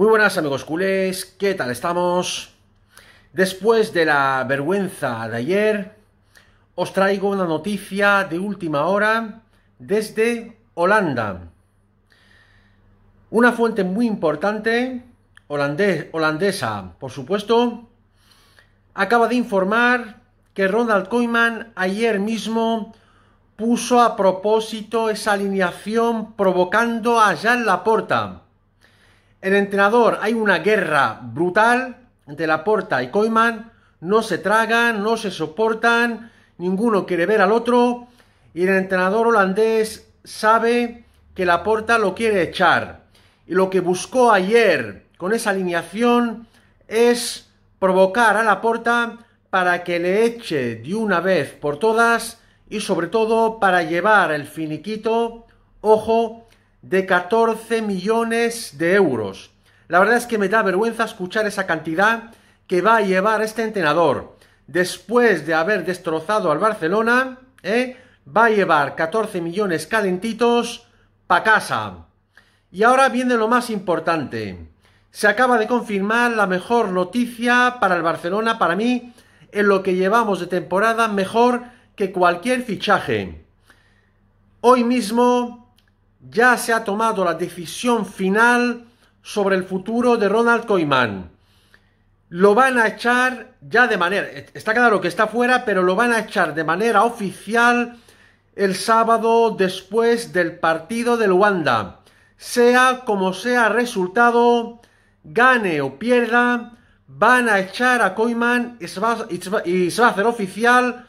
Muy buenas amigos culés, ¿qué tal estamos? Después de la vergüenza de ayer, os traigo una noticia de última hora desde Holanda. Una fuente muy importante, holandés, holandesa, por supuesto, acaba de informar que Ronald Koeman ayer mismo puso a propósito esa alineación provocando a Jean Laporta el entrenador, hay una guerra brutal entre Laporta y Koeman. No se tragan, no se soportan, ninguno quiere ver al otro. Y el entrenador holandés sabe que Laporta lo quiere echar. Y lo que buscó ayer con esa alineación es provocar a Laporta para que le eche de una vez por todas y sobre todo para llevar el finiquito, ojo, de 14 millones de euros. La verdad es que me da vergüenza escuchar esa cantidad que va a llevar este entrenador. Después de haber destrozado al Barcelona, ¿eh? va a llevar 14 millones calentitos para casa. Y ahora viene lo más importante. Se acaba de confirmar la mejor noticia para el Barcelona, para mí, en lo que llevamos de temporada, mejor que cualquier fichaje. Hoy mismo ya se ha tomado la decisión final sobre el futuro de Ronald Koeman. Lo van a echar ya de manera, está claro que está fuera, pero lo van a echar de manera oficial el sábado después del partido del Luanda. Sea como sea resultado, gane o pierda, van a echar a Koeman y se va a hacer oficial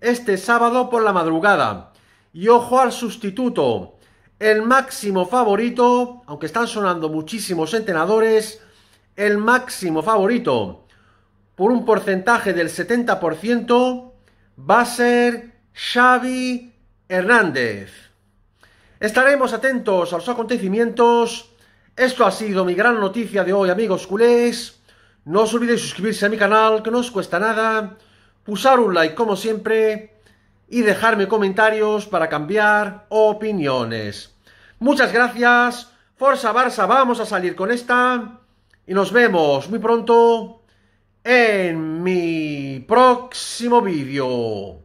este sábado por la madrugada. Y ojo al sustituto, el máximo favorito, aunque están sonando muchísimos entrenadores, el máximo favorito por un porcentaje del 70% va a ser Xavi Hernández. Estaremos atentos a los acontecimientos. Esto ha sido mi gran noticia de hoy, amigos culés. No os olvidéis suscribirse a mi canal, que no os cuesta nada. Pusar un like, como siempre. Y dejarme comentarios para cambiar opiniones. Muchas gracias. Forza Barça, vamos a salir con esta. Y nos vemos muy pronto en mi próximo vídeo.